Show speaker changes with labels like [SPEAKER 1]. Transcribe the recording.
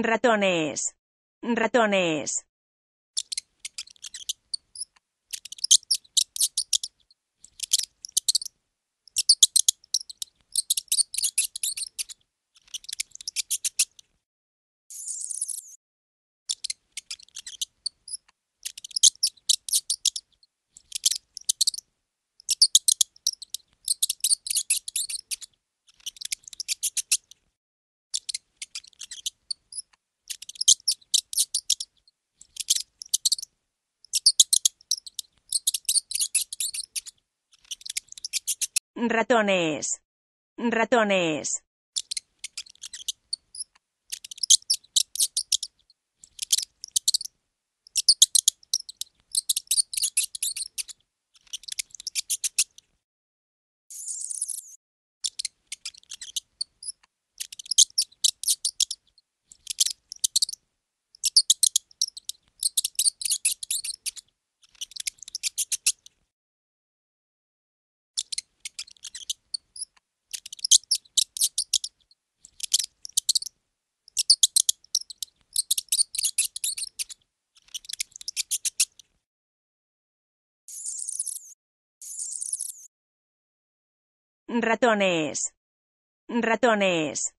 [SPEAKER 1] ratones, ratones. ratones, ratones.
[SPEAKER 2] ratones,
[SPEAKER 1] ratones.